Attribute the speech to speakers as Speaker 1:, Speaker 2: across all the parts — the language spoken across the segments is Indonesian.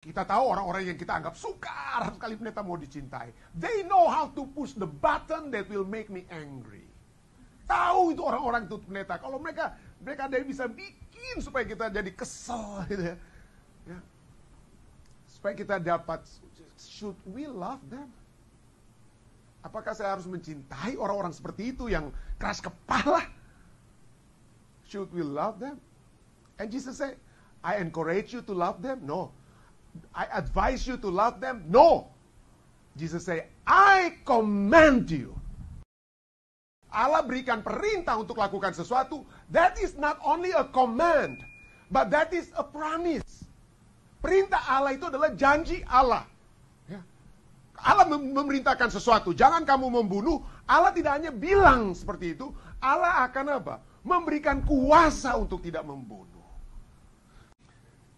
Speaker 1: Kita tahu orang-orang yang kita anggap sukar sekali pendeta mau dicintai. They know how to push the button that will make me angry. Tahu itu orang-orang itu pendeta. Kalau mereka mereka ada yang bisa bikin supaya kita jadi kesel gitu ya. ya. Supaya kita dapat should we love them? Apakah saya harus mencintai orang-orang seperti itu yang keras kepala? Should we love them? And Jesus said, I encourage you to love them. No, I advise you to love them? No. Jesus say, I command you. Allah berikan perintah untuk lakukan sesuatu. That is not only a command, but that is a promise. Perintah Allah itu adalah janji Allah. Ya. Allah memerintahkan sesuatu, jangan kamu membunuh. Allah tidak hanya bilang seperti itu, Allah akan apa? Memberikan kuasa untuk tidak membunuh.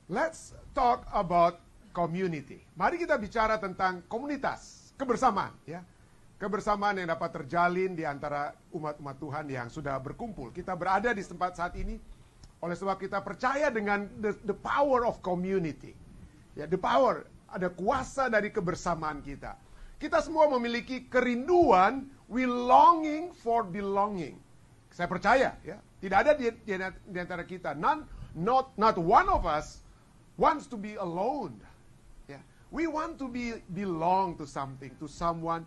Speaker 1: Let's talk about community. Mari kita bicara tentang komunitas, kebersamaan ya. Kebersamaan yang dapat terjalin di antara umat-umat Tuhan yang sudah berkumpul. Kita berada di tempat saat ini oleh sebab kita percaya dengan the, the power of community. Ya, the power ada kuasa dari kebersamaan kita. Kita semua memiliki kerinduan, we longing for belonging. Saya percaya ya, tidak ada di, di, di antara kita, none, not not one of us wants to be alone. Yeah. We want to be belong to something, to someone.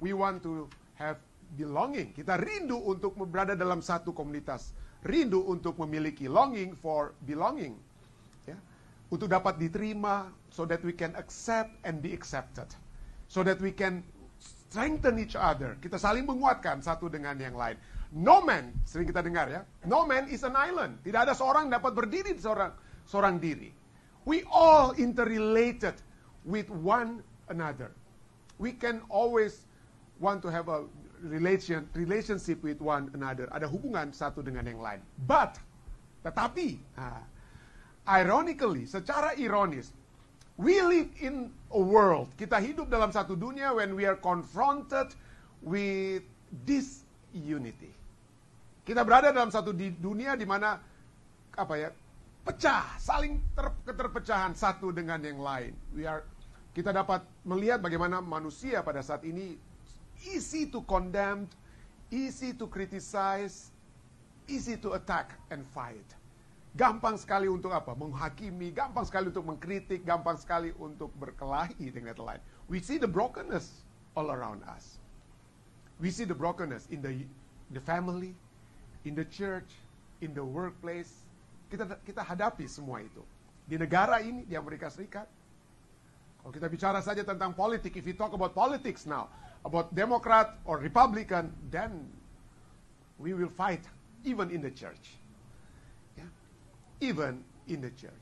Speaker 1: We want to have belonging. Kita rindu untuk berada dalam satu komunitas. Rindu untuk memiliki longing for belonging. Ya. Untuk dapat diterima so that we can accept and be accepted. So that we can strengthen each other. Kita saling menguatkan satu dengan yang lain. No man, sering kita dengar ya. No man is an island. Tidak ada seorang dapat berdiri seorang seorang diri. We all interrelated with one another. We can always want to have a relation relationship with one another. Ada hubungan satu dengan yang lain. But tetapi ironically, secara ironis, we live in a world. Kita hidup dalam satu dunia when we are confronted with disunity. Kita berada dalam satu dunia di mana apa ya pecah, saling ter, keterpecahan satu dengan yang lain. We are, kita dapat melihat bagaimana manusia pada saat ini easy to condemn, easy to criticize, easy to attack and fight. Gampang sekali untuk apa? Menghakimi, gampang sekali untuk mengkritik, gampang sekali untuk berkelahi dengan yang lain. We see the brokenness all around us. We see the brokenness in the, the family, in the church, in the workplace, kita kita hadapi semua itu. Di negara ini, di Amerika Serikat. Kalau kita bicara saja tentang politik, if we talk about politics now, about Democrat or Republican, then we will fight even in the church. Yeah? Even in the church.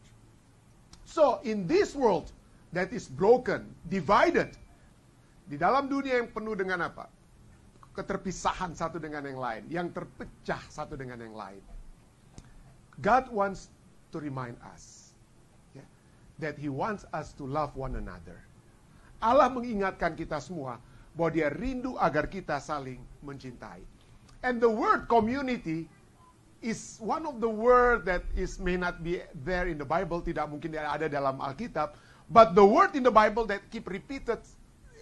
Speaker 1: So, in this world that is broken, divided, di dalam dunia yang penuh dengan apa? Keterpisahan satu dengan yang lain, yang terpecah satu dengan yang lain. God wants to remind us yeah, that He wants us to love one another. Allah mengingatkan kita semua bahwa Dia rindu agar kita saling mencintai. And the word community is one of the word that is may not be there in the Bible, tidak mungkin ada dalam Alkitab, but the word in the Bible that keep repeated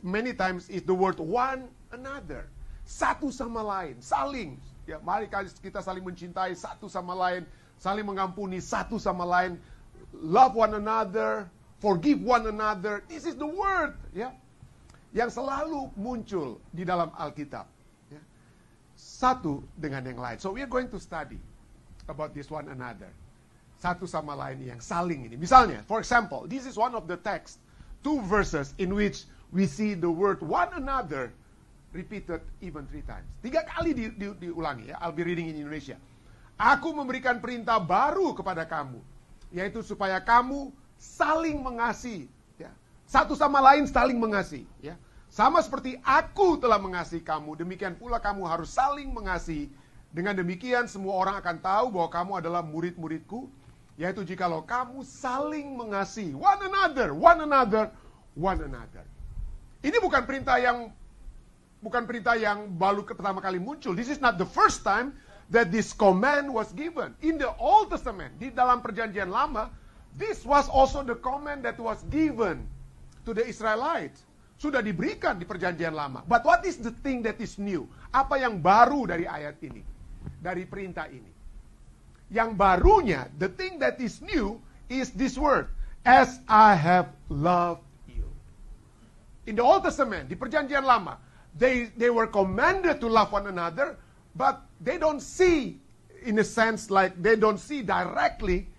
Speaker 1: many times is the word one another. Satu sama lain, saling. Ya, mari kita saling mencintai satu sama lain, saling mengampuni satu sama lain, love one another, forgive one another. This is the word, ya. Yang selalu muncul di dalam Alkitab. Ya. Satu dengan yang lain. So we are going to study about this one another. Satu sama lain yang saling ini. Misalnya, for example, this is one of the text, two verses in which we see the word one another repeated even three times. Tiga kali di, di, diulangi ya. I'll be reading in Indonesia. Aku memberikan perintah baru kepada kamu, yaitu supaya kamu saling mengasihi, ya. Satu sama lain saling mengasihi, ya. Sama seperti aku telah mengasihi kamu, demikian pula kamu harus saling mengasihi. Dengan demikian semua orang akan tahu bahwa kamu adalah murid-muridku, yaitu jikalau kamu saling mengasihi one another, one another, one another. Ini bukan perintah yang bukan perintah yang baru pertama kali muncul. This is not the first time that this command was given. In the Old Testament, di dalam perjanjian lama, this was also the command that was given to the Israelites. Sudah diberikan di perjanjian lama. But what is the thing that is new? Apa yang baru dari ayat ini? Dari perintah ini. Yang barunya, the thing that is new is this word. As I have loved you. In the Old Testament, di perjanjian lama, they, they were commanded to love one another, but they don't see, in a sense, like they don't see directly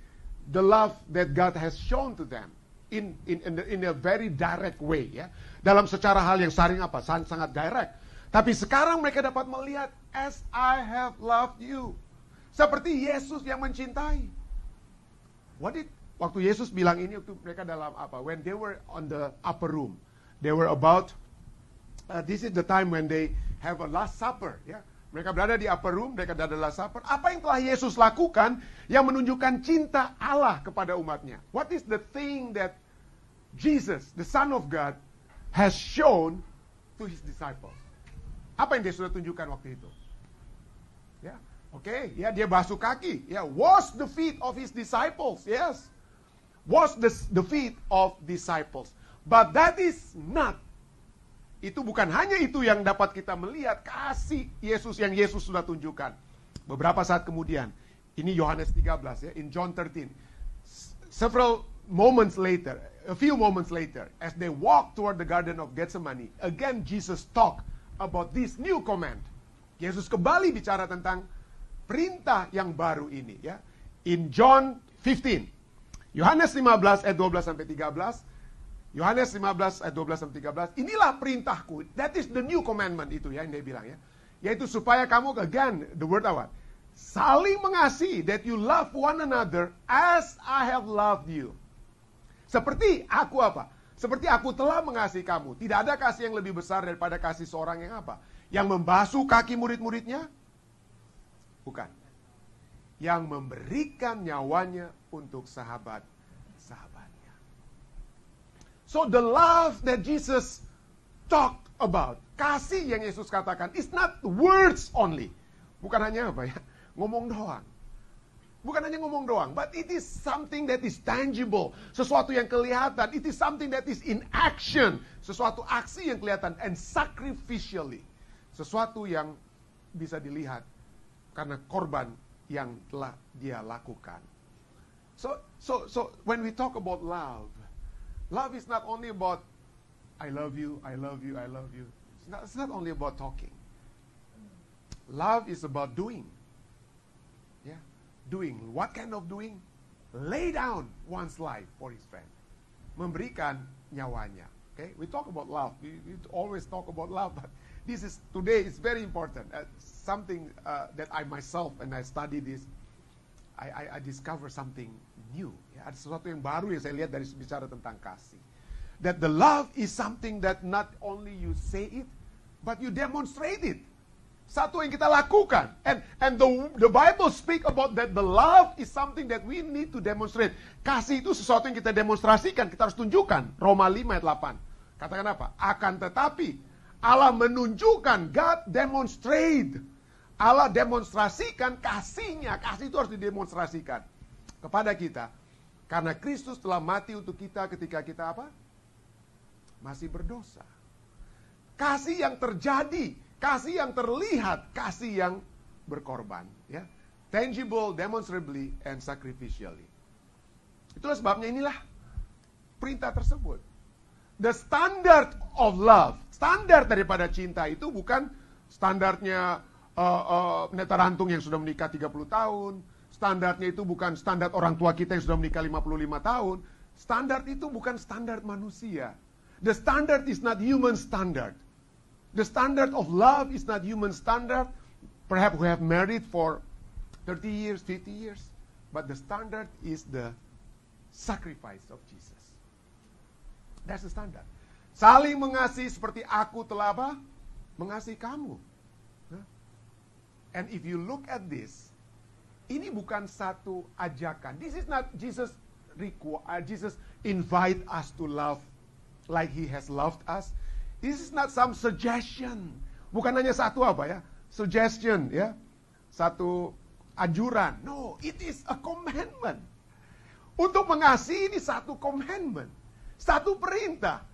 Speaker 1: the love that God has shown to them in in in, in a very direct way ya. Dalam secara hal yang saring apa? Sangat sangat direct. Tapi sekarang mereka dapat melihat as I have loved you. Seperti Yesus yang mencintai. What did waktu Yesus bilang ini waktu mereka dalam apa? When they were on the upper room, they were about uh, this is the time when they have a last supper, ya. Yeah? Mereka berada di upper room, mereka berada di supper. Apa yang telah Yesus lakukan yang menunjukkan cinta Allah kepada umatnya? What is the thing that Jesus, the Son of God, has shown to his disciples? Apa yang dia sudah tunjukkan waktu itu? Ya, yeah. oke, okay. ya yeah, dia basuh kaki. Ya, yeah. wash the feet of his disciples. Yes, wash the, the feet of disciples. But that is not itu bukan hanya itu yang dapat kita melihat kasih Yesus yang Yesus sudah tunjukkan. Beberapa saat kemudian, ini Yohanes 13 ya, in John 13. Several moments later, a few moments later, as they walk toward the garden of Gethsemane, again Jesus talk about this new command. Yesus kembali bicara tentang perintah yang baru ini ya. In John 15. Yohanes 15 ayat 12 sampai 13 Yohanes 15 ayat 12 dan 13. Inilah perintahku. That is the new commandment itu ya yang dia bilang ya. Yaitu supaya kamu again the word apa? Saling mengasihi that you love one another as I have loved you. Seperti aku apa? Seperti aku telah mengasihi kamu. Tidak ada kasih yang lebih besar daripada kasih seorang yang apa? Yang membasuh kaki murid-muridnya? Bukan. Yang memberikan nyawanya untuk sahabat So the love that Jesus talked about, kasih yang Yesus katakan, is not words only. Bukan hanya apa ya, ngomong doang. Bukan hanya ngomong doang, but it is something that is tangible. Sesuatu yang kelihatan, it is something that is in action. Sesuatu aksi yang kelihatan, and sacrificially. Sesuatu yang bisa dilihat karena korban yang telah dia lakukan. So, so, so when we talk about love, Love is not only about I love you, I love you, I love you. It's not, it's not only about talking. Love is about doing. Yeah? Doing. What kind of doing? Lay down one's life for his friend. Memberikan nyawanya. Okay? We talk about love. We, we always talk about love, but this is today is very important. Uh, something uh, that I myself and I study this I, I, I discover something new. Ya, ada sesuatu yang baru yang saya lihat dari bicara tentang kasih. That the love is something that not only you say it, but you demonstrate it. Satu yang kita lakukan. And and the the Bible speak about that the love is something that we need to demonstrate. Kasih itu sesuatu yang kita demonstrasikan, kita harus tunjukkan. Roma 5 ayat 8. Katakan apa? Akan tetapi Allah menunjukkan God demonstrate Allah demonstrasikan kasihnya. Kasih itu harus didemonstrasikan kepada kita. Karena Kristus telah mati untuk kita ketika kita apa? Masih berdosa. Kasih yang terjadi, kasih yang terlihat, kasih yang berkorban. Ya. Tangible, demonstrably, and sacrificially. Itulah sebabnya inilah perintah tersebut. The standard of love, standar daripada cinta itu bukan standarnya uh, uh, neta yang sudah menikah 30 tahun, standarnya itu bukan standar orang tua kita yang sudah menikah 55 tahun, standar itu bukan standar manusia. The standard is not human standard. The standard of love is not human standard. Perhaps we have married for 30 years, 50 years, but the standard is the sacrifice of Jesus. That's the standard. Saling mengasihi seperti aku telah apa? Mengasihi kamu. And if you look at this, ini bukan satu ajakan. This is not Jesus require, uh, Jesus invite us to love like he has loved us. This is not some suggestion. Bukan hanya satu apa ya? Suggestion ya. Satu anjuran. No, it is a commandment. Untuk mengasihi ini satu commandment. Satu perintah.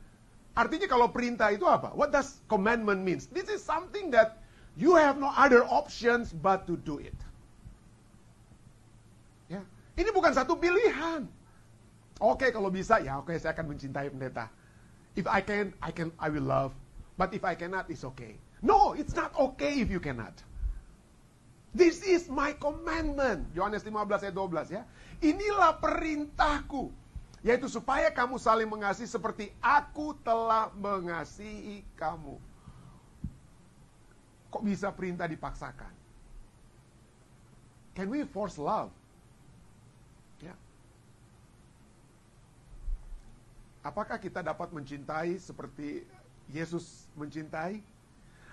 Speaker 1: Artinya kalau perintah itu apa? What does commandment means? This is something that you have no other options but to do it. Ya, ini bukan satu pilihan. Oke, okay, kalau bisa ya, oke okay, saya akan mencintai pendeta. If I can, I can, I will love. But if I cannot, it's okay. No, it's not okay if you cannot. This is my commandment. Yohanes 15 ayat 12 ya. Inilah perintahku. Yaitu supaya kamu saling mengasihi seperti aku telah mengasihi kamu. Kok bisa perintah dipaksakan? Can we force love? Ya. Apakah kita dapat mencintai seperti Yesus mencintai?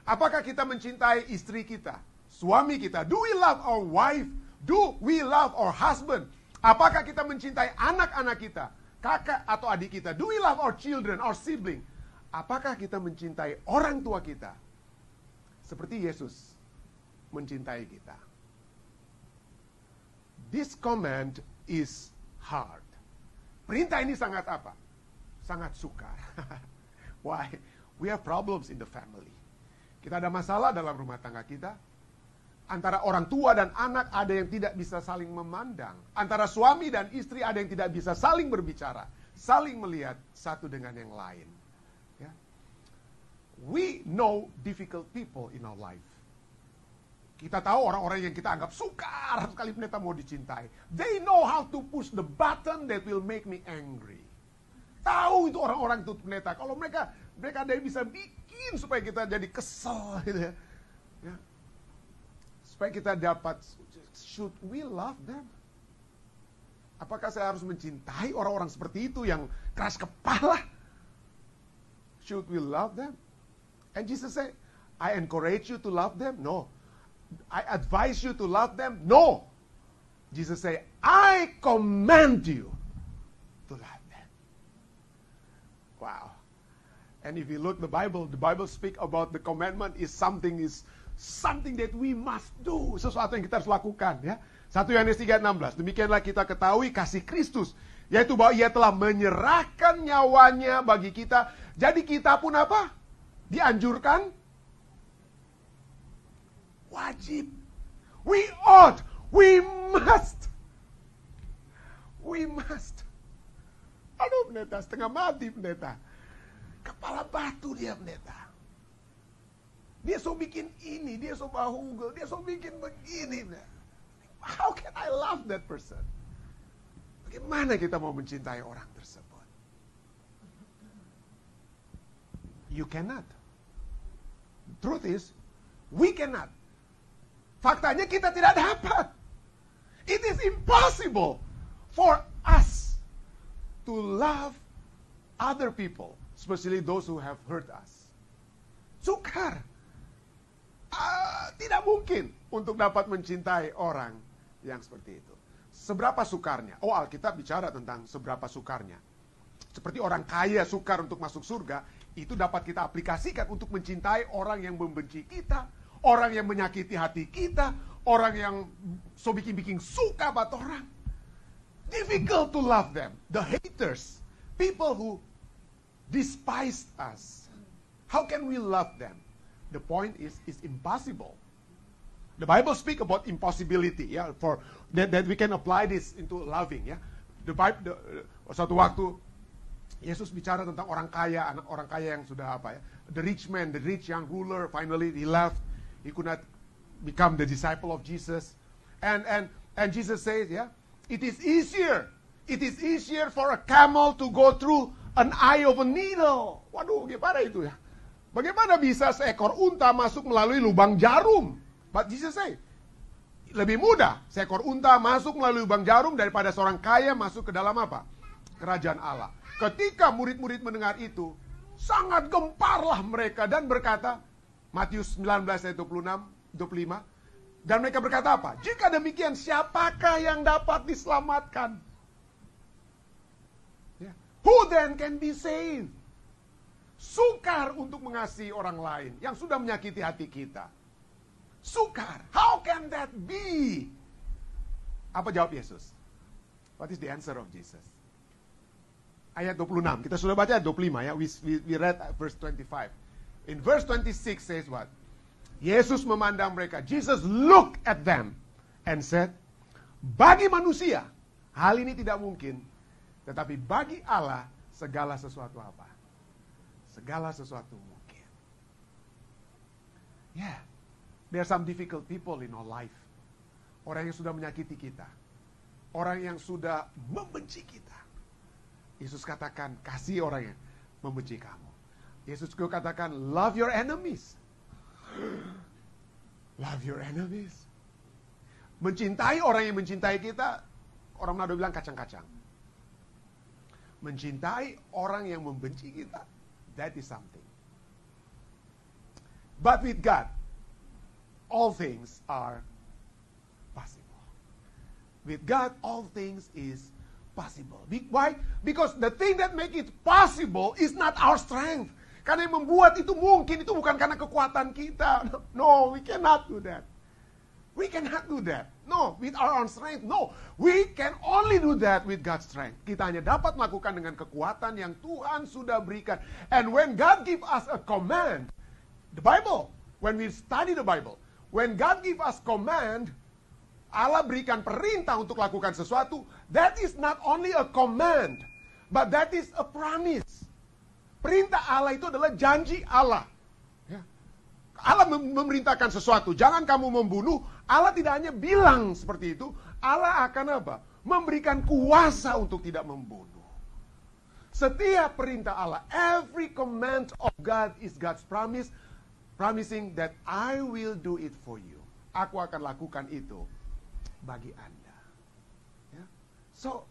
Speaker 1: Apakah kita mencintai istri kita, suami kita? Do we love our wife? Do we love our husband? Apakah kita mencintai anak-anak kita, kakak atau adik kita? Do we love our children, our sibling? Apakah kita mencintai orang tua kita? seperti Yesus mencintai kita. This command is hard. Perintah ini sangat apa? Sangat sukar. Why? We have problems in the family. Kita ada masalah dalam rumah tangga kita. Antara orang tua dan anak ada yang tidak bisa saling memandang. Antara suami dan istri ada yang tidak bisa saling berbicara, saling melihat satu dengan yang lain we know difficult people in our life. Kita tahu orang-orang yang kita anggap sukar sekali pendeta mau dicintai. They know how to push the button that will make me angry. Tahu itu orang-orang itu pendeta. Kalau mereka mereka ada yang bisa bikin supaya kita jadi kesel gitu ya. ya. Supaya kita dapat should we love them? Apakah saya harus mencintai orang-orang seperti itu yang keras kepala? Should we love them? And Jesus said, I encourage you to love them? No. I advise you to love them? No. Jesus said, I command you to love them. Wow. And if you look the Bible, the Bible speak about the commandment is something is something that we must do. Sesuatu yang kita harus lakukan ya. 1 Yohanes 3:16. Demikianlah kita ketahui kasih Kristus, yaitu bahwa ia telah menyerahkan nyawanya bagi kita. Jadi kita pun apa? dianjurkan wajib we ought we must we must aduh pendeta setengah mati pendeta kepala batu dia pendeta dia so bikin ini dia so bahunggul dia so bikin begini pendeta. How can I love that person? Bagaimana kita mau mencintai orang tersebut? You cannot. Truth is, we cannot. Faktanya kita tidak dapat. It is impossible for us to love other people, especially those who have hurt us. Sukar. Uh, tidak mungkin untuk dapat mencintai orang yang seperti itu. Seberapa sukarnya? Oh, Alkitab bicara tentang seberapa sukarnya. Seperti orang kaya sukar untuk masuk surga, itu dapat kita aplikasikan untuk mencintai orang yang membenci kita, orang yang menyakiti hati kita, orang yang so bikin-bikin suka buat orang. Difficult to love them, the haters, people who despise us. How can we love them? The point is, it's impossible. The Bible speak about impossibility, yeah, for that, that we can apply this into loving, yeah. The Bible, the, uh, satu waktu Yesus bicara tentang orang kaya, anak orang kaya yang sudah apa ya? The rich man, the rich young ruler, finally he left. He could not become the disciple of Jesus. And and and Jesus says, yeah, it is easier. It is easier for a camel to go through an eye of a needle. Waduh, gimana itu ya? Bagaimana bisa seekor unta masuk melalui lubang jarum? But Jesus say, lebih mudah seekor unta masuk melalui lubang jarum daripada seorang kaya masuk ke dalam apa? Kerajaan Allah. Ketika murid-murid mendengar itu, sangat gemparlah mereka dan berkata, Matius 19 ayat 26, 25, dan mereka berkata apa? Jika demikian, siapakah yang dapat diselamatkan? Yeah. Who then can be saved? Sukar untuk mengasihi orang lain yang sudah menyakiti hati kita. Sukar. How can that be? Apa jawab Yesus? What is the answer of Jesus? ayat 26. Kita sudah baca ayat 25 ya. We, we, we read verse 25. In verse 26 says what? Yesus memandang mereka. Jesus look at them and said, bagi manusia hal ini tidak mungkin, tetapi bagi Allah segala sesuatu apa? Segala sesuatu mungkin. Yeah, there are some difficult people in our life. Orang yang sudah menyakiti kita, orang yang sudah membenci kita Yesus katakan, kasih orang yang membenci kamu. Yesus juga katakan, love your enemies. Love your enemies. Mencintai orang yang mencintai kita, orang Manado bilang kacang-kacang. Mencintai orang yang membenci kita, that is something. But with God, all things are possible. With God, all things is possible. Be why? Because the thing that make it possible is not our strength. Karena yang membuat itu mungkin itu bukan karena kekuatan kita. No, we cannot do that. We cannot do that. No, with our own strength. No, we can only do that with God's strength. Kita hanya dapat melakukan dengan kekuatan yang Tuhan sudah berikan. And when God give us a command, the Bible, when we study the Bible, when God give us command, Allah berikan perintah untuk lakukan sesuatu, that is not only a command, but that is a promise. Perintah Allah itu adalah janji Allah. Ya. Allah memerintahkan sesuatu, jangan kamu membunuh. Allah tidak hanya bilang seperti itu, Allah akan apa? Memberikan kuasa untuk tidak membunuh. Setiap perintah Allah, every command of God is God's promise, promising that I will do it for you. Aku akan lakukan itu bagi Anda. Ya. So,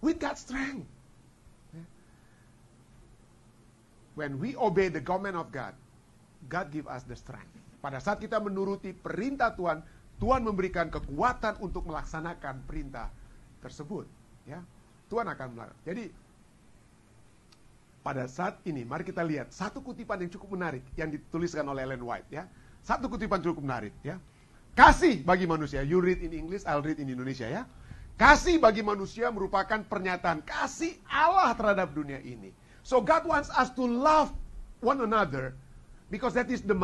Speaker 1: with that strength, ya, when we obey the government of God, God give us the strength. Pada saat kita menuruti perintah Tuhan, Tuhan memberikan kekuatan untuk melaksanakan perintah tersebut. Ya, Tuhan akan melakukan. Jadi pada saat ini, mari kita lihat satu kutipan yang cukup menarik yang dituliskan oleh Ellen White. Ya, satu kutipan cukup menarik. Ya, Kasih bagi manusia. You read in English, I'll read in Indonesia ya. Kasih bagi manusia merupakan pernyataan kasih Allah terhadap dunia ini. So God wants us to love one another because that is the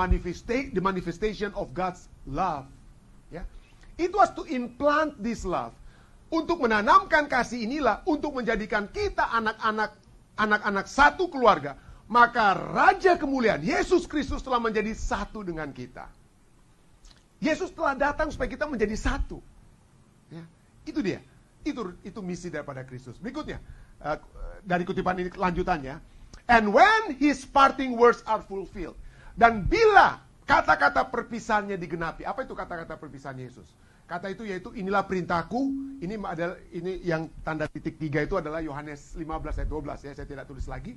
Speaker 1: the manifestation of God's love. Ya. It was to implant this love. Untuk menanamkan kasih inilah untuk menjadikan kita anak-anak anak-anak satu keluarga. Maka Raja Kemuliaan Yesus Kristus telah menjadi satu dengan kita. Yesus telah datang supaya kita menjadi satu. Ya, itu dia. Itu itu misi daripada Kristus. Berikutnya eh, dari kutipan ini lanjutannya. And when his parting words are fulfilled. Dan bila kata-kata perpisahannya digenapi. Apa itu kata-kata perpisahan Yesus? Kata itu yaitu inilah perintahku, ini adalah ini yang tanda titik tiga itu adalah Yohanes 15 ayat 12 ya, saya tidak tulis lagi.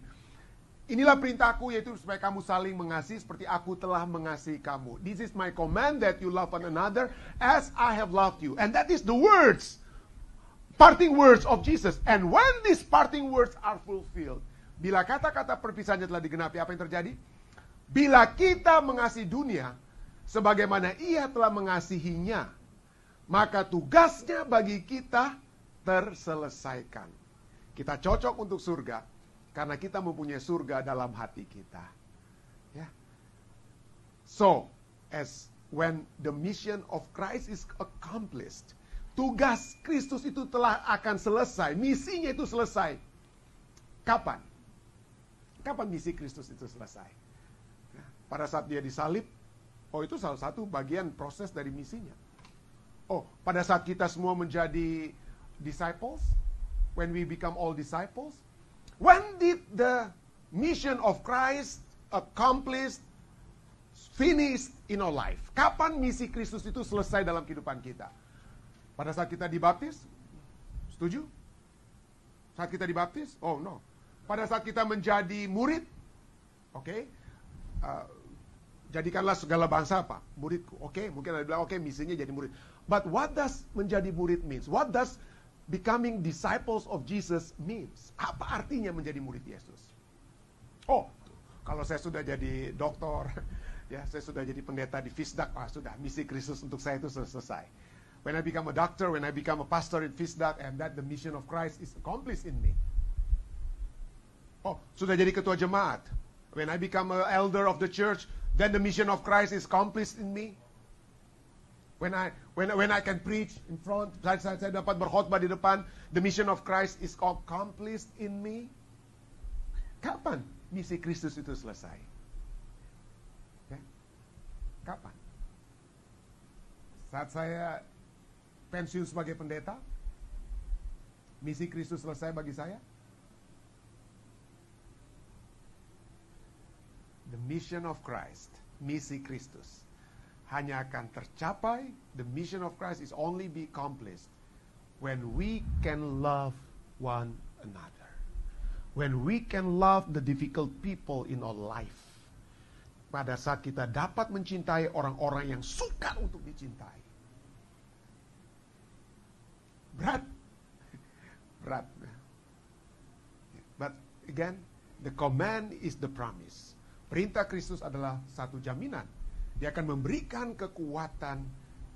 Speaker 1: Inilah perintahku yaitu supaya kamu saling mengasihi seperti aku telah mengasihi kamu. This is my command that you love one another as I have loved you. And that is the words, parting words of Jesus. And when these parting words are fulfilled, bila kata-kata perpisahannya telah digenapi, apa yang terjadi? Bila kita mengasihi dunia, sebagaimana ia telah mengasihinya, maka tugasnya bagi kita terselesaikan. Kita cocok untuk surga, karena kita mempunyai surga dalam hati kita. Ya. So, as when the mission of Christ is accomplished, tugas Kristus itu telah akan selesai, misinya itu selesai. Kapan? Kapan misi Kristus itu selesai? Ya, pada saat dia disalib, oh itu salah satu bagian proses dari misinya. Oh, pada saat kita semua menjadi disciples, when we become all disciples, When did the mission of Christ accomplished, finished in our life? Kapan misi Kristus itu selesai dalam kehidupan kita? Pada saat kita dibaptis? Setuju? Saat kita dibaptis? Oh no. Pada saat kita menjadi murid? Oke. Okay. Uh, eh, jadikanlah segala bangsa apa? Muridku. Oke, okay? mungkin ada bilang oke okay, misinya jadi murid. But what does menjadi murid means? What does becoming disciples of Jesus means? Apa artinya menjadi murid Yesus? Oh, kalau saya sudah jadi dokter, ya saya sudah jadi pendeta di Fisdak, ah sudah misi Kristus untuk saya itu selesai. When I become a doctor, when I become a pastor in Fisdak, and that the mission of Christ is accomplished in me. Oh, sudah jadi ketua jemaat. When I become an elder of the church, then the mission of Christ is accomplished in me. When I when when I can preach in front, saya, saya dapat berkhotbah di depan, the mission of Christ is accomplished in me. Kapan misi Kristus itu selesai? Ya? Kapan? Saat saya pensiun sebagai pendeta, misi Kristus selesai bagi saya? The mission of Christ, misi Kristus hanya akan tercapai, the mission of Christ is only be accomplished when we can love one another. When we can love the difficult people in our life. Pada saat kita dapat mencintai orang-orang yang suka untuk dicintai. Berat. Berat. But again, the command is the promise. Perintah Kristus adalah satu jaminan dia akan memberikan kekuatan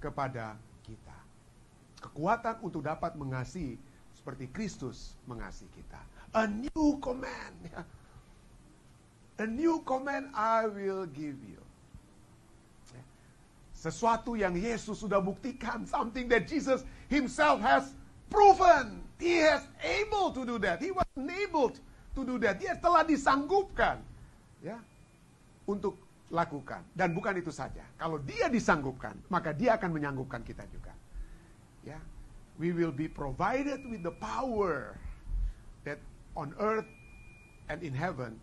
Speaker 1: kepada kita. Kekuatan untuk dapat mengasihi seperti Kristus mengasihi kita. A new command. A new command I will give you. Sesuatu yang Yesus sudah buktikan, something that Jesus himself has proven. He has able to do that. He was enabled to do that. Dia telah disanggupkan ya untuk lakukan. Dan bukan itu saja. Kalau dia disanggupkan, maka dia akan menyanggupkan kita juga. Ya. We will be provided with the power that on earth and in heaven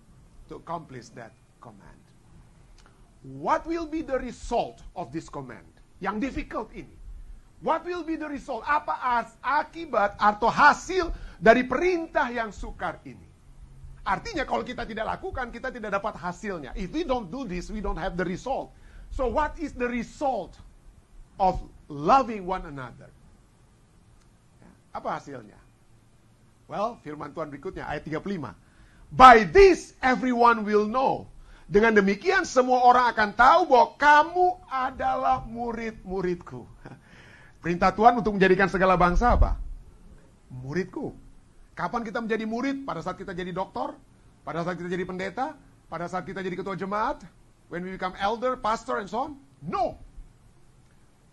Speaker 1: to accomplish that command. What will be the result of this command? Yang difficult ini. What will be the result? Apa as akibat atau hasil dari perintah yang sukar ini? Artinya kalau kita tidak lakukan, kita tidak dapat hasilnya. If we don't do this, we don't have the result. So what is the result of loving one another? Ya, apa hasilnya? Well, firman Tuhan berikutnya, ayat 35. By this everyone will know. Dengan demikian semua orang akan tahu bahwa kamu adalah murid-muridku. Perintah Tuhan untuk menjadikan segala bangsa apa? Muridku. Kapan kita menjadi murid? Pada saat kita jadi dokter, pada saat kita jadi pendeta, pada saat kita jadi ketua jemaat, when we become elder, pastor, and so on? No.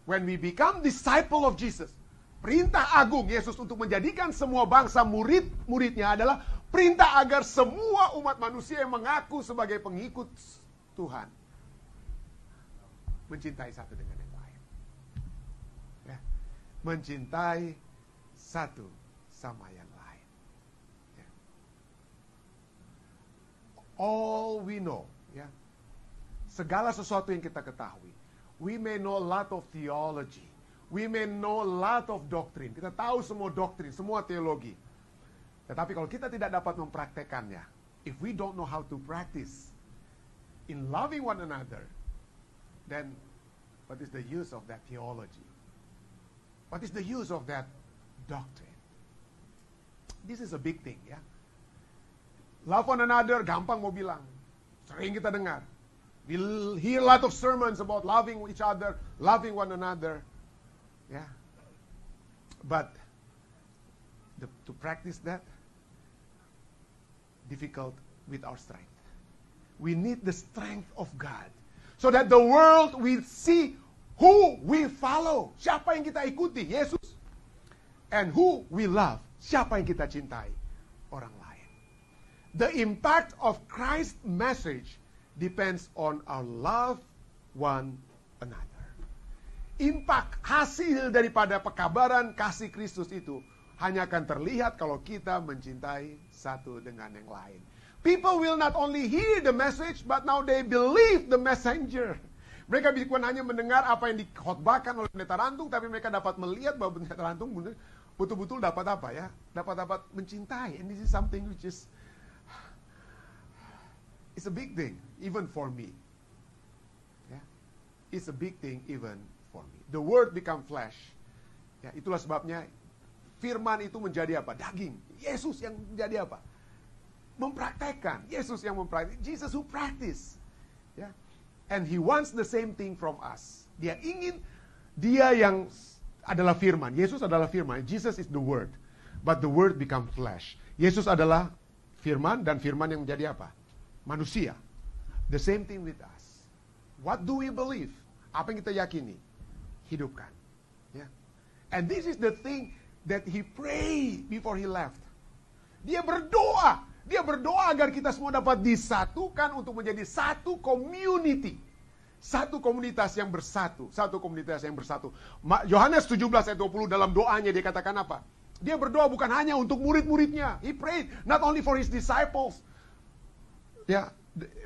Speaker 1: When we become disciple of Jesus, perintah agung Yesus untuk menjadikan semua bangsa murid-muridnya adalah perintah agar semua umat manusia yang mengaku sebagai pengikut Tuhan mencintai satu dengan yang lain. Ya. Mencintai satu sama yang all we know, ya. Segala sesuatu yang kita ketahui. We may know a lot of theology. We may know a lot of doctrine. Kita tahu semua doktrin, semua teologi. Tetapi kalau kita tidak dapat mempraktekannya, if we don't know how to practice in loving one another, then what is the use of that theology? What is the use of that doctrine? This is a big thing, yeah. Love one another, gampang mo bilang. Sering kita dengar. we hear a lot of sermons about loving each other, loving one another. Yeah. But the, to practice that, difficult with our strength. We need the strength of God so that the world will see who we follow. Siapa yang kita ikuti? Yesus. And who we love. Siapa yang kita cintai? Orang lain. The impact of Christ's message depends on our love one another. Impact hasil daripada pekabaran kasih Kristus itu hanya akan terlihat kalau kita mencintai satu dengan yang lain. People will not only hear the message, but now they believe the messenger. Mereka bukan hanya mendengar apa yang dikhotbahkan oleh pendeta Rantung, tapi mereka dapat melihat bahwa pendeta Rantung betul-betul dapat apa ya? Dapat dapat mencintai. And this is something which is It's a big thing, even for me. Yeah. It's a big thing even for me. The word become flesh. Ya, itulah sebabnya firman itu menjadi apa? Daging. Yesus yang menjadi apa? Mempraktekkan. Yesus yang mempraktekkan. Jesus who practice. Ya. And he wants the same thing from us. Dia ingin dia yang adalah firman. Yesus adalah firman. Jesus is the word. But the word become flesh. Yesus adalah firman dan firman yang menjadi apa? manusia. The same thing with us. What do we believe? Apa yang kita yakini? Hidupkan. Yeah. And this is the thing that he prayed before he left. Dia berdoa. Dia berdoa agar kita semua dapat disatukan untuk menjadi satu community. Satu komunitas yang bersatu. Satu komunitas yang bersatu. Yohanes 17 ayat 20 dalam doanya dia katakan apa? Dia berdoa bukan hanya untuk murid-muridnya. He prayed not only for his disciples, Yeah.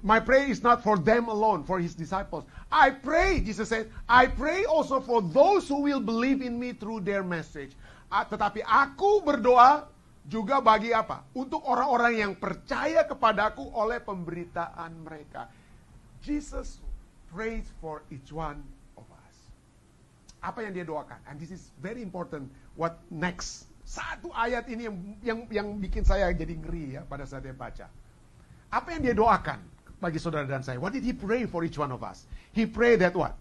Speaker 1: My prayer is not for them alone, for his disciples. I pray, Jesus said, I pray also for those who will believe in me through their message. Tetapi aku berdoa juga bagi apa? Untuk orang-orang yang percaya kepadaku oleh pemberitaan mereka. Jesus prays for each one of us. Apa yang dia doakan? And this is very important what next. Satu ayat ini yang yang yang bikin saya jadi ngeri ya pada saat dia baca apa yang dia doakan bagi saudara dan saya? What did he pray for each one of us? He prayed that what?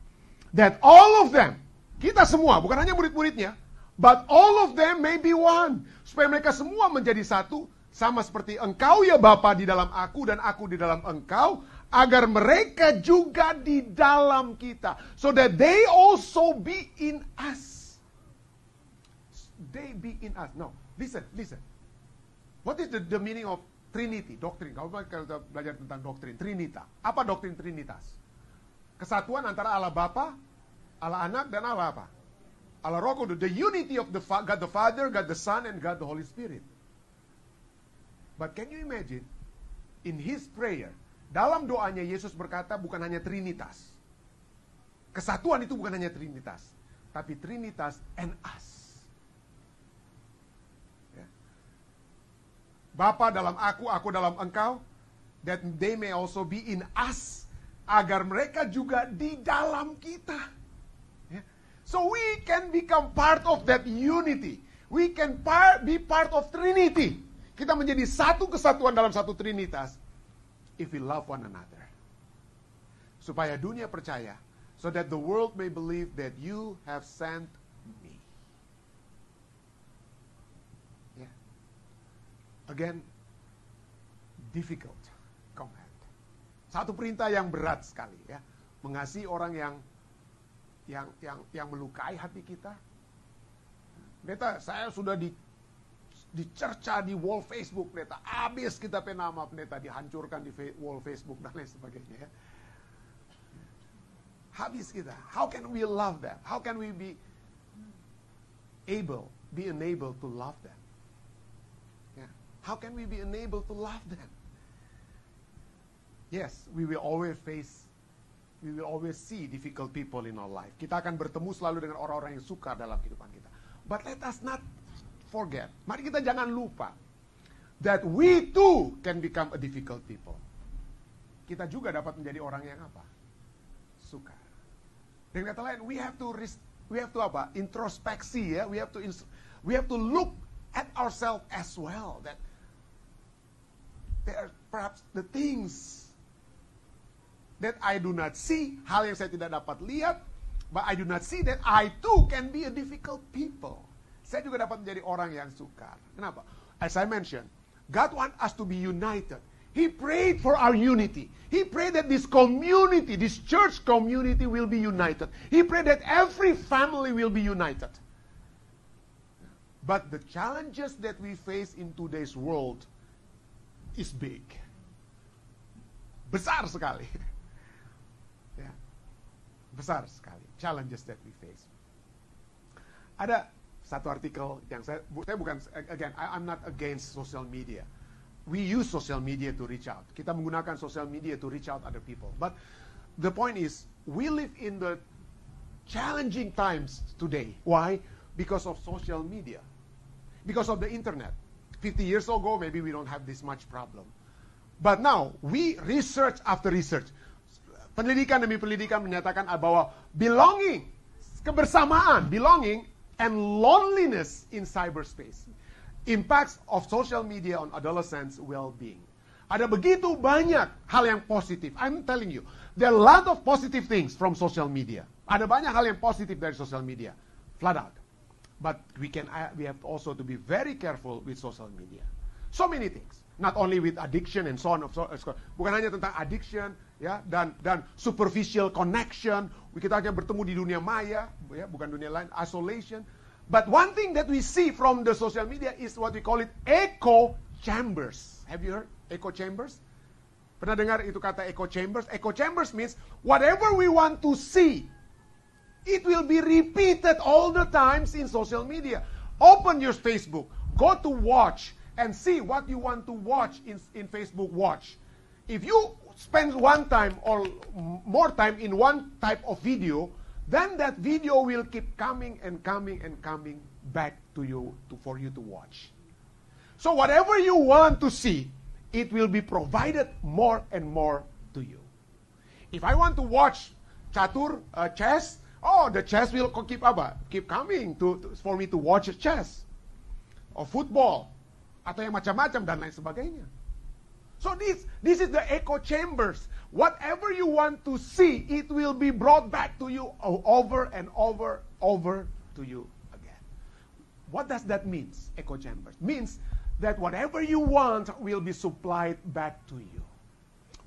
Speaker 1: That all of them, kita semua, bukan hanya murid-muridnya, but all of them may be one. Supaya mereka semua menjadi satu, sama seperti engkau ya Bapa di dalam aku dan aku di dalam engkau, agar mereka juga di dalam kita. So that they also be in us. They be in us. No, listen, listen. What is the, the meaning of Trinity, doktrin. Kamu kalau belajar tentang doktrin, Trinita. Apa doktrin Trinitas? Kesatuan antara Allah Bapa, Allah Anak, dan Allah apa? Allah Roh Kudus. The unity of the God the Father, God the Son, and God the Holy Spirit. But can you imagine? In his prayer, dalam doanya Yesus berkata bukan hanya Trinitas. Kesatuan itu bukan hanya Trinitas. Tapi Trinitas and us. Bapa dalam aku, aku dalam engkau, that they may also be in us, agar mereka juga di dalam kita. Ya. So we can become part of that unity. We can par be part of Trinity. Kita menjadi satu kesatuan dalam satu Trinitas. If we love one another. Supaya dunia percaya. So that the world may believe that you have sent Again, difficult command. Satu perintah yang berat sekali ya. Mengasihi orang yang yang yang yang melukai hati kita. Neta, saya sudah di dicerca di wall Facebook pendeta. Habis kita penama pendeta dihancurkan di wall Facebook dan lain sebagainya ya. Habis kita. How can we love them? How can we be able, be enabled to love them? How can we be enabled to love them? Yes, we will always face, we will always see difficult people in our life. Kita akan bertemu selalu dengan orang-orang yang sukar dalam kehidupan kita. But let us not forget. Mari kita jangan lupa that we too can become a difficult people. Kita juga dapat menjadi orang yang apa? Suka. Dengan kata lain, we have to we have to apa? Introspeksi ya. We have to we have to look at ourselves as well. That There are perhaps the things that I do not see, hal yang saya tidak dapat lihat, but I do not see that I too can be a difficult people. Saya juga dapat menjadi orang yang sukar. Kenapa? As I mentioned, God want us to be united. He prayed for our unity. He prayed that this community, this church community will be united. He prayed that every family will be united. But the challenges that we face in today's world is big. Besar sekali. ya. Besar sekali challenges that we face. Ada satu artikel yang saya saya bukan again I, I'm not against social media. We use social media to reach out. Kita menggunakan social media to reach out other people. But the point is we live in the challenging times today. Why? Because of social media. Because of the internet. 50 years ago, maybe we don't have this much problem. But now, we research after research. Penelitian demi penelitian menyatakan bahwa belonging, kebersamaan, belonging, and loneliness in cyberspace. Impacts of social media on adolescents' well-being. Ada begitu banyak hal yang positif. I'm telling you, there are a lot of positive things from social media. Ada banyak hal yang positif dari social media. Flat out. But we can uh, we have also to be very careful with social media. So many things. Not only with addiction and so on. So, so, bukan hanya tentang addiction ya dan dan superficial connection. Kita hanya bertemu di dunia maya, ya, bukan dunia lain. Isolation. But one thing that we see from the social media is what we call it echo chambers. Have you heard echo chambers? Pernah dengar itu kata echo chambers? Echo chambers means whatever we want to see It will be repeated all the times in social media. Open your Facebook, go to watch, and see what you want to watch in, in Facebook Watch. If you spend one time or more time in one type of video, then that video will keep coming and coming and coming back to you to, for you to watch. So whatever you want to see, it will be provided more and more to you. If I want to watch chatur uh, chess, Oh, the chess will keep apa? Ah, keep coming to, to for me to watch chess or football atau yang macam-macam dan lain sebagainya. So this this is the echo chambers. Whatever you want to see, it will be brought back to you over and over over to you again. What does that mean? Echo chambers means that whatever you want will be supplied back to you.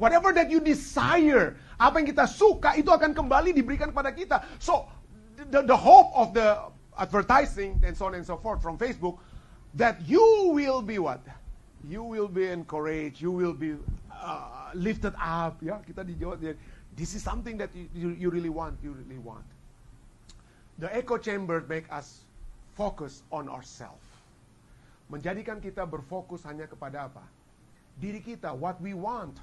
Speaker 1: Whatever that you desire, apa yang kita suka itu akan kembali diberikan kepada kita. So the, the hope of the advertising and so on and so forth from Facebook that you will be what? You will be encouraged, you will be uh, lifted up. Ya, kita dijawab this is something that you, you, you really want, you really want. The echo chamber make us focus on ourselves. Menjadikan kita berfokus hanya kepada apa? Diri kita, what we want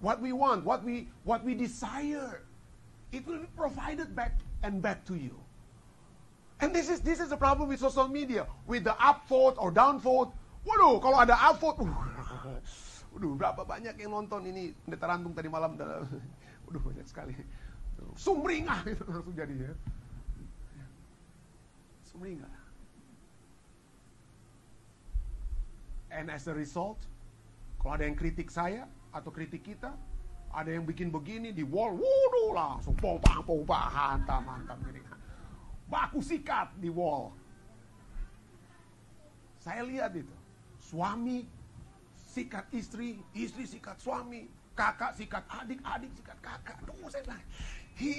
Speaker 1: what we want, what we, what we desire. It will be provided back and back to you. And this is this is the problem with social media, with the upvote or downvote. Waduh, kalau ada upvote, uh, waduh berapa banyak yang nonton ini pendeta rantung tadi malam, waduh banyak sekali. Sumringah itu langsung jadi ya. Sumringah. And as a result, kalau ada yang kritik saya, atau kritik kita ada yang bikin begini di wall wuduh langsung popah popah hantam hantam gini baku sikat di wall saya lihat itu suami sikat istri istri sikat suami kakak sikat adik adik sikat kakak tuh saya bilang hi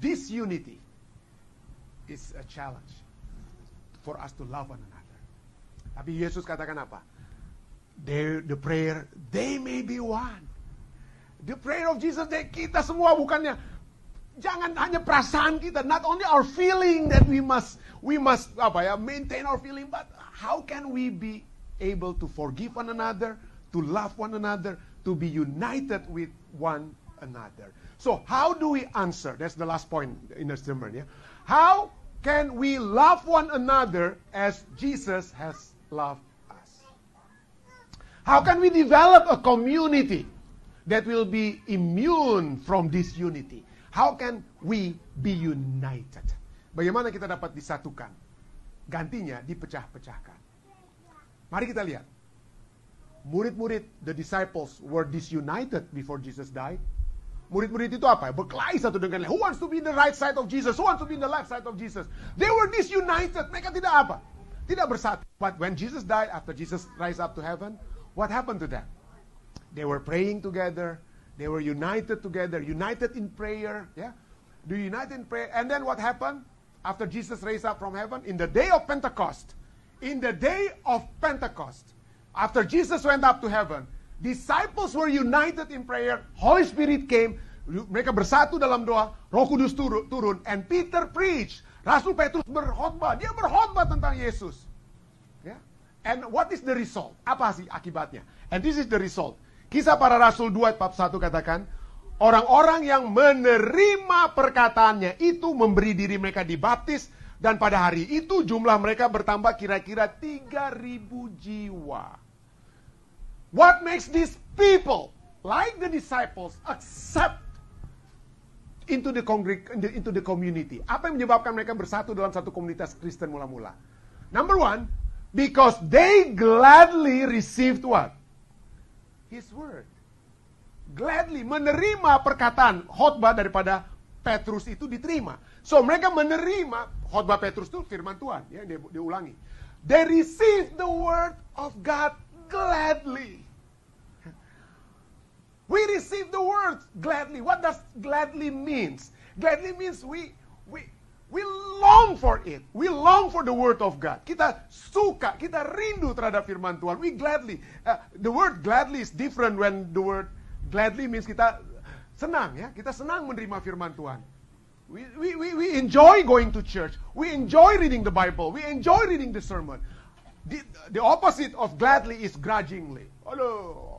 Speaker 1: this unity is a challenge for us to love one another tapi Yesus katakan apa? The, the prayer, they may be one. The prayer of Jesus, they, kita semua bukannya jangan hanya perasaan kita, not only our feeling that we must we must apa ya maintain our feeling, but how can we be able to forgive one another, to love one another, to be united with one another. So how do we answer? That's the last point in the sermon. Yeah? How can we love one another as Jesus has Love us. How can we develop a community that will be immune from disunity? How can we be united? Bagaimana kita dapat disatukan? Gantinya dipecah-pecahkan. Mari kita lihat. Murid-murid, the disciples were disunited before Jesus died. Murid-murid itu apa? Berkelahi satu dengan lain. Who wants to be in the right side of Jesus? Who wants to be in the left side of Jesus? They were disunited. Mereka tidak apa? tidak bersatu. But when Jesus died, after Jesus rise up to heaven, what happened to them? They were praying together. They were united together, united in prayer. Yeah, do united in prayer. And then what happened after Jesus raised up from heaven? In the day of Pentecost, in the day of Pentecost, after Jesus went up to heaven, disciples were united in prayer. Holy Spirit came. Mereka bersatu dalam doa. Roh Kudus turun, and Peter preached. Rasul Petrus berkhotbah, dia berkhotbah tentang Yesus. Ya. And what is the result? Apa sih akibatnya? And this is the result. Kisah para Rasul 2 bab 1 katakan, orang-orang yang menerima perkataannya itu memberi diri mereka dibaptis dan pada hari itu jumlah mereka bertambah kira-kira 3000 jiwa. What makes these people like the disciples accept into the, into the community. Apa yang menyebabkan mereka bersatu dalam satu komunitas Kristen mula-mula? Number one, because they gladly received what? His word. Gladly menerima perkataan khotbah daripada Petrus itu diterima. So mereka menerima khotbah Petrus itu firman Tuhan, ya diulangi. They received the word of God gladly. We receive the word gladly. What does gladly means? Gladly means we we we long for it. We long for the word of God. Kita suka, kita rindu terhadap firman Tuhan. We gladly. Uh, the word gladly is different when the word gladly means kita senang ya. Kita senang menerima firman Tuhan. We, we, we, enjoy going to church. We enjoy reading the Bible. We enjoy reading the sermon. The, the opposite of gladly is grudgingly. Hello,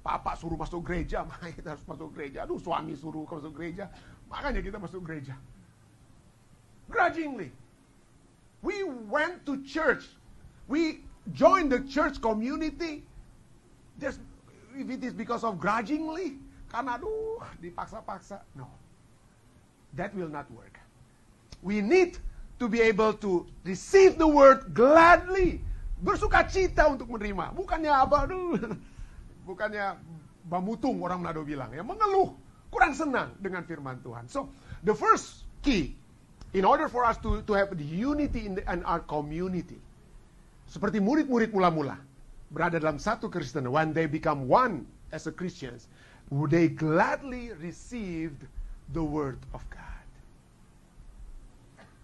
Speaker 1: Papa suruh masuk gereja, maka kita harus masuk gereja. Aduh, suami suruh masuk gereja, makanya kita masuk gereja. Grudgingly, we went to church. We joined the church community. Just if it is because of grudgingly, karena aduh dipaksa-paksa. No, that will not work. We need to be able to receive the word gladly. Bersuka cita untuk menerima. Bukannya apa, aduh bukannya bamutung orang Manado bilang ya, mengeluh, kurang senang dengan firman Tuhan. So, the first key in order for us to to have the unity in, the, in our community. Seperti murid-murid mula-mula berada dalam satu Kristen, when they become one as a Christians, they gladly received the word of God.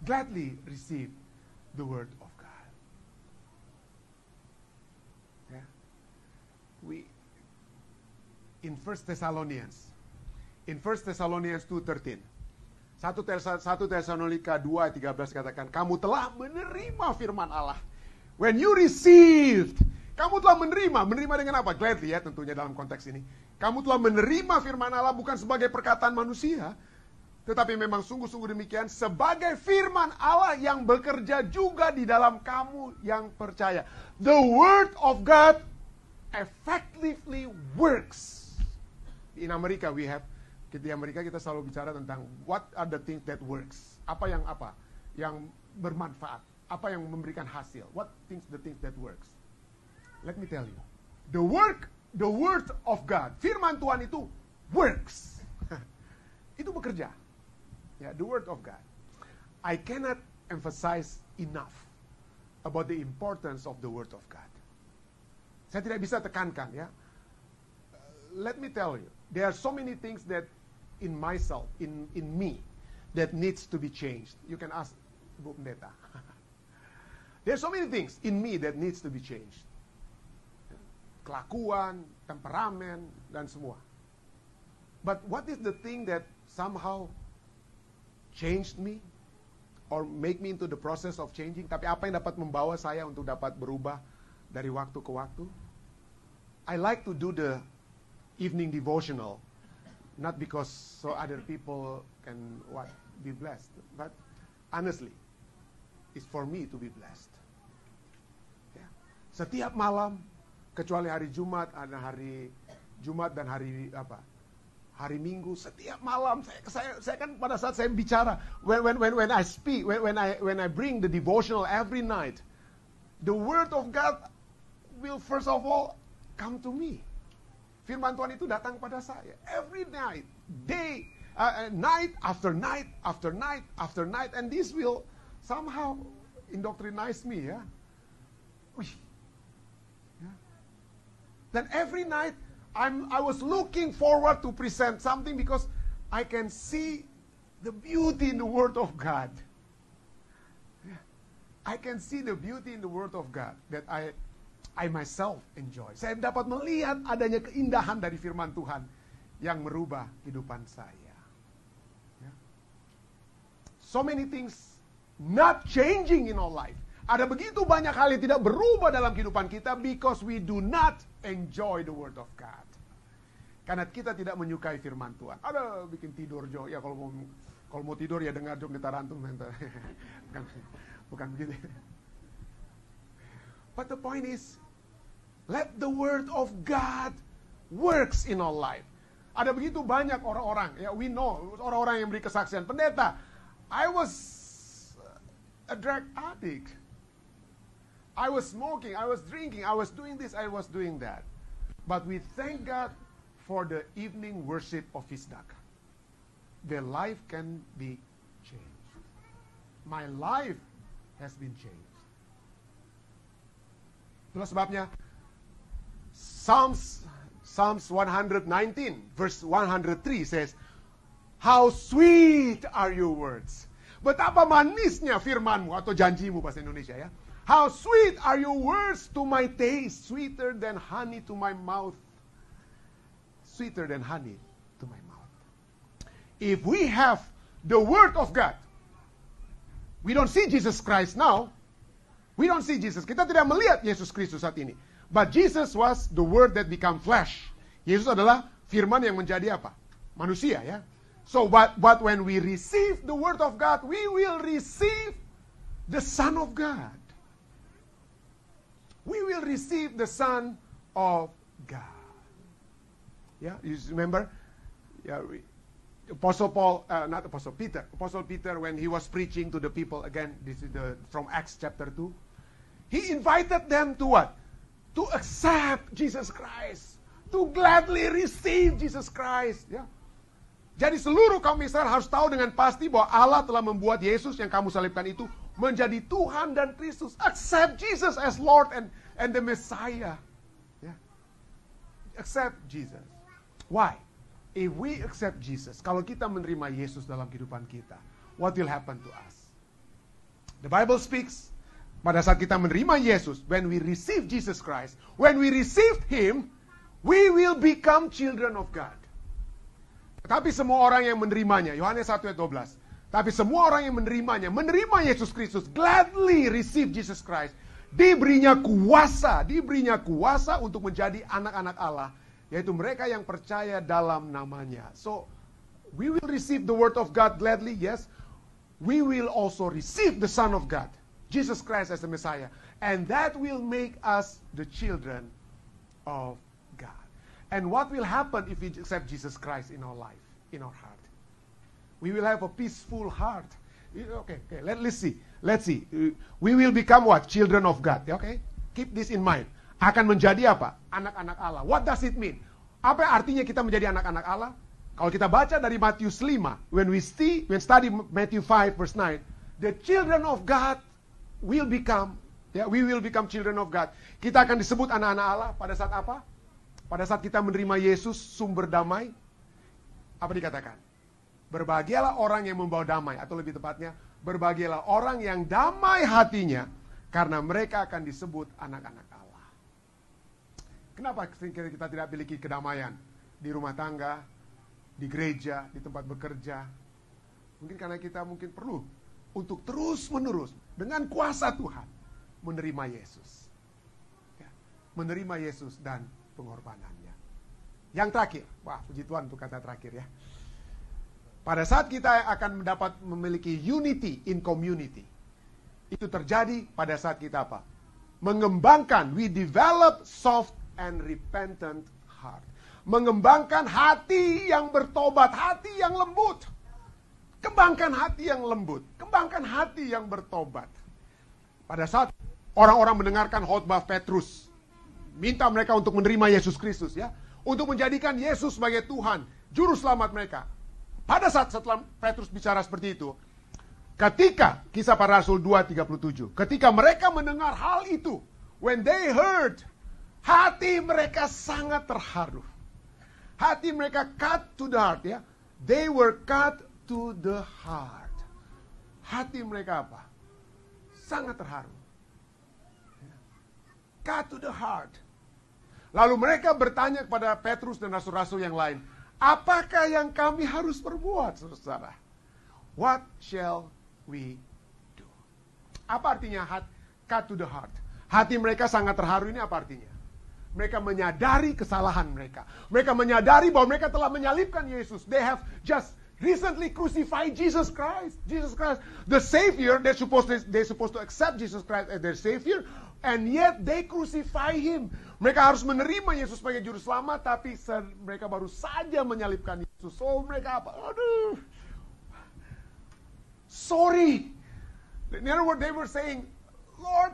Speaker 1: Gladly received the word of God. Yeah. We in 1 Thessalonians. In 1 Thessalonians 2:13. 1 Tesalonika 2:13 katakan, "Kamu telah menerima firman Allah. When you received, kamu telah menerima. Menerima dengan apa? Gladly ya tentunya dalam konteks ini. Kamu telah menerima firman Allah bukan sebagai perkataan manusia, tetapi memang sungguh-sungguh demikian sebagai firman Allah yang bekerja juga di dalam kamu yang percaya. The word of God effectively works in Amerika we have di Amerika kita selalu bicara tentang what are the things that works. Apa yang apa? Yang bermanfaat, apa yang memberikan hasil. What things the things that works. Let me tell you. The work, the word of God. Firman Tuhan itu works. itu bekerja. Ya, yeah, the word of God. I cannot emphasize enough about the importance of the word of God. Saya tidak bisa tekankan ya. yeah. Uh, let me tell you there are so many things that in myself, in, in me, that needs to be changed. You can ask Bu there are so many things in me that needs to be changed. Kelakuan, temperamen, dan semua. But what is the thing that somehow changed me or make me into the process of changing? Tapi apa yang dapat membawa saya untuk dapat berubah dari waktu ke waktu? I like to do the evening devotional, not because so other people can what be blessed, but honestly, it's for me to be blessed. Yeah. Setiap malam, kecuali hari Jumat ada hari Jumat dan hari apa? Hari Minggu setiap malam saya, saya, saya kan pada saat saya bicara when when when when I speak when when I when I bring the devotional every night, the word of God will first of all come to me. Firman Tuhan itu datang kepada saya every night, day, uh, uh, night after night after night after night, and this will somehow indoctrinize me ya. Then every night I'm I was looking forward to present something because I can see the beauty in the Word of God. I can see the beauty in the Word of God that I I myself enjoy. Saya dapat melihat adanya keindahan dari firman Tuhan yang merubah kehidupan saya. Ya. So many things not changing in our life. Ada begitu banyak hal yang tidak berubah dalam kehidupan kita because we do not enjoy the word of God. Karena kita tidak menyukai firman Tuhan. Ada bikin tidur Jo. Ya kalau mau kalau mau tidur ya dengar jong getarantum bukan, bukan begitu. But the point is, Let the word of God works in our life. Ada begitu banyak orang-orang, ya we know, orang-orang yang beri kesaksian. Pendeta, I was a drug addict. I was smoking, I was drinking, I was doing this, I was doing that. But we thank God for the evening worship of His Dhaka. The life can be changed. My life has been changed. Itulah sebabnya Psalms, Psalms 119, verse 103 says, How sweet are your words. Betapa manisnya firmanmu atau janjimu bahasa Indonesia ya. How sweet are your words to my taste, sweeter than honey to my mouth. Sweeter than honey to my mouth. If we have the word of God, we don't see Jesus Christ now, We don't see Jesus. Kita tidak melihat Yesus Kristus saat ini. But Jesus was the word that became flesh. Yesus adalah firman yang menjadi apa? Manusia ya. So but but when we receive the word of God, we will receive the son of God. We will receive the son of God. Yeah, you remember? Yeah, we, Apostle Paul, uh, not Apostle Peter, Apostle Peter, when he was preaching to the people, again, this is the, from Acts chapter 2, he invited them to what? to accept Jesus Christ, to gladly receive Jesus Christ. Ya. Jadi seluruh kaum Israel harus tahu dengan pasti bahwa Allah telah membuat Yesus yang kamu salibkan itu menjadi Tuhan dan Kristus. Accept Jesus as Lord and and the Messiah. Ya. Accept Jesus. Why? If we accept Jesus, kalau kita menerima Yesus dalam kehidupan kita, what will happen to us? The Bible speaks pada saat kita menerima Yesus, when we receive Jesus Christ, when we received Him, we will become children of God. Tapi semua orang yang menerimanya, Yohanes 1 ayat 12. Tapi semua orang yang menerimanya, menerima Yesus Kristus, gladly receive Jesus Christ. Diberinya kuasa, diberinya kuasa untuk menjadi anak-anak Allah. Yaitu mereka yang percaya dalam namanya. So, we will receive the word of God gladly, yes. We will also receive the Son of God. Jesus Christ as the Messiah. And that will make us the children of God. And what will happen if we accept Jesus Christ in our life, in our heart? We will have a peaceful heart. Okay, okay. Let, let's see. Let's see. Uh, we will become what? Children of God. Okay? Keep this in mind. Akan menjadi apa? Anak-anak Allah. What does it mean? Apa artinya kita menjadi anak-anak Allah? Kalau kita baca dari Matius 5, when we see, when study Matthew 5 verse 9, the children of God will become ya yeah, we will become children of God. Kita akan disebut anak-anak Allah pada saat apa? Pada saat kita menerima Yesus sumber damai apa dikatakan? Berbahagialah orang yang membawa damai atau lebih tepatnya berbahagialah orang yang damai hatinya karena mereka akan disebut anak-anak Allah. Kenapa kita tidak memiliki kedamaian di rumah tangga, di gereja, di tempat bekerja? Mungkin karena kita mungkin perlu untuk terus-menerus dengan kuasa Tuhan menerima Yesus. Ya, menerima Yesus dan pengorbanannya. Yang terakhir, wah puji Tuhan untuk kata terakhir ya. Pada saat kita akan mendapat memiliki unity in community. Itu terjadi pada saat kita apa? Mengembangkan, we develop soft and repentant heart. Mengembangkan hati yang bertobat, hati yang lembut Kembangkan hati yang lembut, kembangkan hati yang bertobat. Pada saat orang-orang mendengarkan khotbah Petrus, minta mereka untuk menerima Yesus Kristus ya, untuk menjadikan Yesus sebagai Tuhan, juru selamat mereka. Pada saat setelah Petrus bicara seperti itu, ketika kisah para rasul 2:37, ketika mereka mendengar hal itu, when they heard, hati mereka sangat terharu. Hati mereka cut to the heart ya. They were cut to the heart. Hati mereka apa? Sangat terharu. Cut to the heart. Lalu mereka bertanya kepada Petrus dan rasul-rasul yang lain, apakah yang kami harus perbuat, saudara? What shall we do? Apa artinya hat, cut to the heart? Hati mereka sangat terharu ini apa artinya? Mereka menyadari kesalahan mereka. Mereka menyadari bahwa mereka telah menyalipkan Yesus. They have just recently crucified Jesus Christ. Jesus Christ, the Savior, they're supposed to, they're supposed to accept Jesus Christ as their Savior, and yet they crucify Him. Mereka harus menerima Yesus sebagai Juru Selamat, tapi mereka baru saja menyalibkan Yesus. So mereka apa? Aduh, sorry. In other words, they were saying, Lord,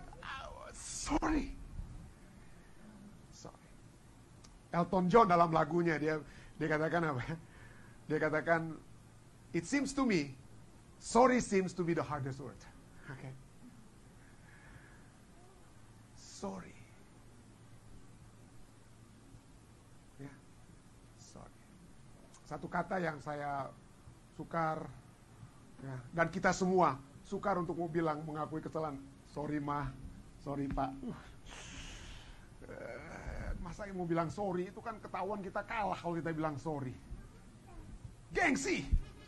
Speaker 1: sorry. Sorry. Elton John dalam lagunya dia dia katakan apa? Ya? Dia katakan it seems to me, sorry seems to be the hardest word. Okay? Ya, sorry. Satu kata yang saya sukar ya, dan kita semua sukar untuk mau bilang mengakui kesalahan. Sorry ma, sorry pak. Eh, masa mau bilang sorry itu kan ketahuan kita kalah kalau kita bilang sorry. Gengsi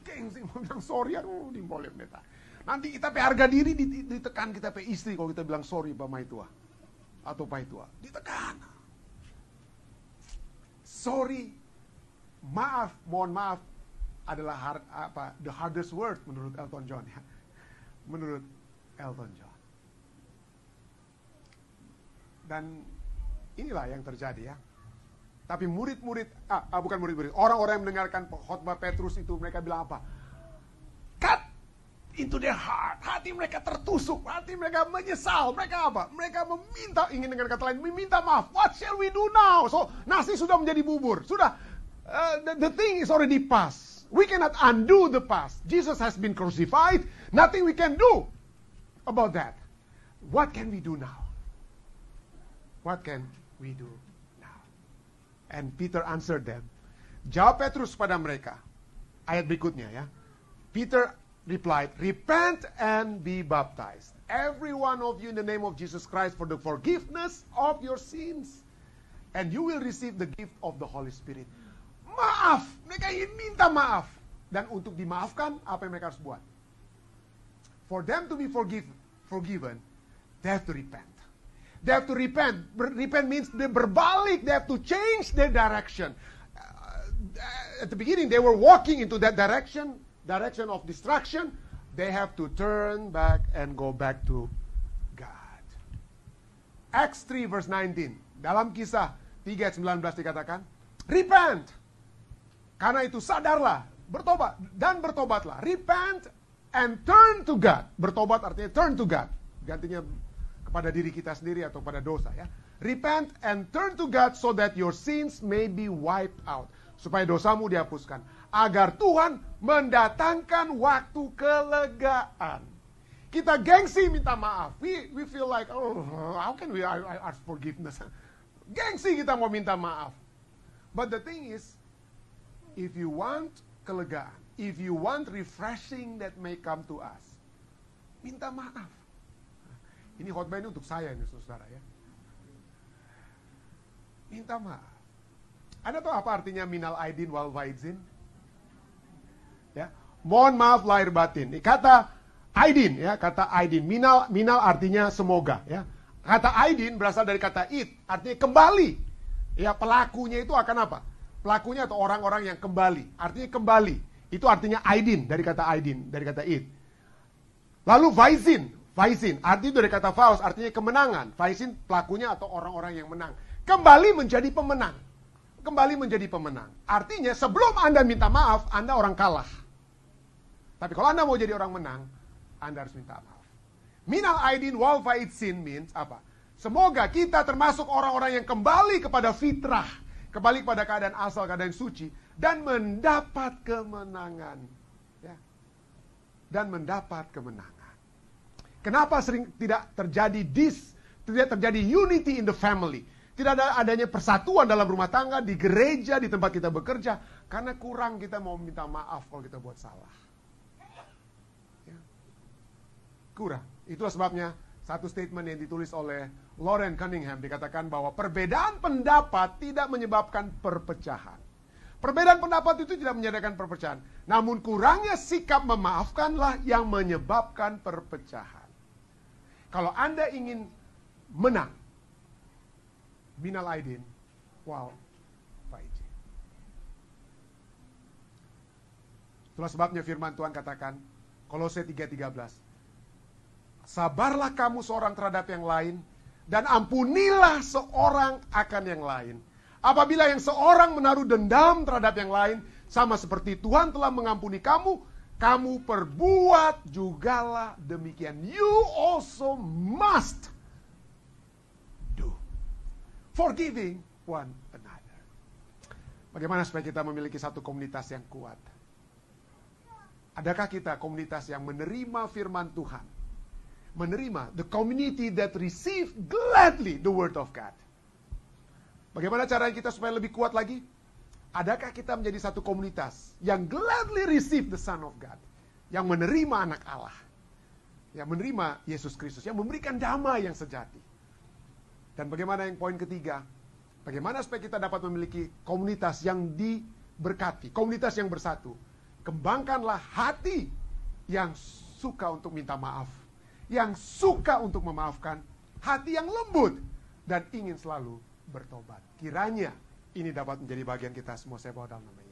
Speaker 1: geng sih mau bilang sorry aku di boleh beta. Nanti kita pe harga diri ditekan kita pe istri kalau kita bilang sorry pak Mai tua atau pak tua ditekan. Sorry, maaf, mohon maaf adalah hard, apa the hardest word menurut Elton John ya. Menurut Elton John. Dan inilah yang terjadi ya. Tapi murid-murid, ah, ah bukan murid-murid, orang-orang yang mendengarkan khotbah Petrus itu mereka bilang apa? Cut into their heart. Hati mereka tertusuk, hati mereka menyesal. Mereka apa? Mereka meminta, ingin dengan kata lain, meminta maaf. What shall we do now? So, nasi sudah menjadi bubur. Sudah, uh, the, the thing is already past. We cannot undo the past. Jesus has been crucified. Nothing we can do about that. What can we do now? What can we do And Peter answered them. Jawab Petrus pada mereka. Ayat berikutnya ya. Peter replied, Repent and be baptized, every one of you in the name of Jesus Christ for the forgiveness of your sins. And you will receive the gift of the Holy Spirit. Maaf, mereka ingin minta maaf. Dan untuk dimaafkan, apa yang mereka harus buat? For them to be forgive, forgiven, they have to repent. They have to repent. repent means they berbalik. They have to change their direction. Uh, at the beginning, they were walking into that direction, direction of destruction. They have to turn back and go back to God. Acts 3 verse 19. Dalam kisah 3 19 dikatakan, Repent. Karena itu sadarlah, bertobat dan bertobatlah. Repent and turn to God. Bertobat artinya turn to God. Gantinya pada diri kita sendiri atau pada dosa ya. Repent and turn to God so that your sins may be wiped out. Supaya dosamu dihapuskan. Agar Tuhan mendatangkan waktu kelegaan. Kita gengsi minta maaf. We, we feel like, oh, how can we ask forgiveness? Gengsi kita mau minta maaf. But the thing is, if you want kelegaan, if you want refreshing that may come to us, minta maaf ini khotbah ini untuk saya ini saudara ya. Minta maaf. Anda tahu apa artinya minal aidin wal faizin? Ya, mohon maaf lahir batin. Kata aidin ya, kata aidin. Minal minal artinya semoga ya. Kata aidin berasal dari kata id, artinya kembali. Ya, pelakunya itu akan apa? Pelakunya atau orang-orang yang kembali. Artinya kembali. Itu artinya aidin dari kata aidin, dari kata id. Lalu faizin, Faizin, arti dari kata faus, artinya kemenangan. Faizin pelakunya atau orang-orang yang menang. Kembali menjadi pemenang. Kembali menjadi pemenang. Artinya sebelum Anda minta maaf, Anda orang kalah. Tapi kalau Anda mau jadi orang menang, Anda harus minta maaf. Minal aidin wal faizin means apa? Semoga kita termasuk orang-orang yang kembali kepada fitrah. Kembali kepada keadaan asal, keadaan suci. Dan mendapat kemenangan. Ya. Dan mendapat kemenangan. Kenapa sering tidak terjadi dis, tidak terjadi unity in the family? Tidak ada adanya persatuan dalam rumah tangga, di gereja, di tempat kita bekerja. Karena kurang kita mau minta maaf kalau kita buat salah. Ya. Kurang. Itulah sebabnya satu statement yang ditulis oleh Lauren Cunningham dikatakan bahwa perbedaan pendapat tidak menyebabkan perpecahan. Perbedaan pendapat itu tidak menyebabkan perpecahan. Namun kurangnya sikap memaafkanlah yang menyebabkan perpecahan. Kalau Anda ingin menang, Minal Aidin, wow, baik. Itulah sebabnya firman Tuhan katakan, Kolose 3.13, Sabarlah kamu seorang terhadap yang lain, dan ampunilah seorang akan yang lain. Apabila yang seorang menaruh dendam terhadap yang lain, sama seperti Tuhan telah mengampuni kamu, kamu perbuat jugalah demikian. You also must do. Forgiving one another. Bagaimana supaya kita memiliki satu komunitas yang kuat? Adakah kita komunitas yang menerima firman Tuhan? Menerima the community that receive gladly the word of God. Bagaimana cara kita supaya lebih kuat lagi? Adakah kita menjadi satu komunitas yang gladly receive the Son of God, yang menerima anak Allah, yang menerima Yesus Kristus, yang memberikan damai yang sejati? Dan bagaimana yang poin ketiga? Bagaimana supaya kita dapat memiliki komunitas yang diberkati, komunitas yang bersatu? Kembangkanlah hati yang suka untuk minta maaf, yang suka untuk memaafkan, hati yang lembut dan ingin selalu bertobat. Kiranya ini dapat menjadi bagian kita semua. Saya bawa dalam nama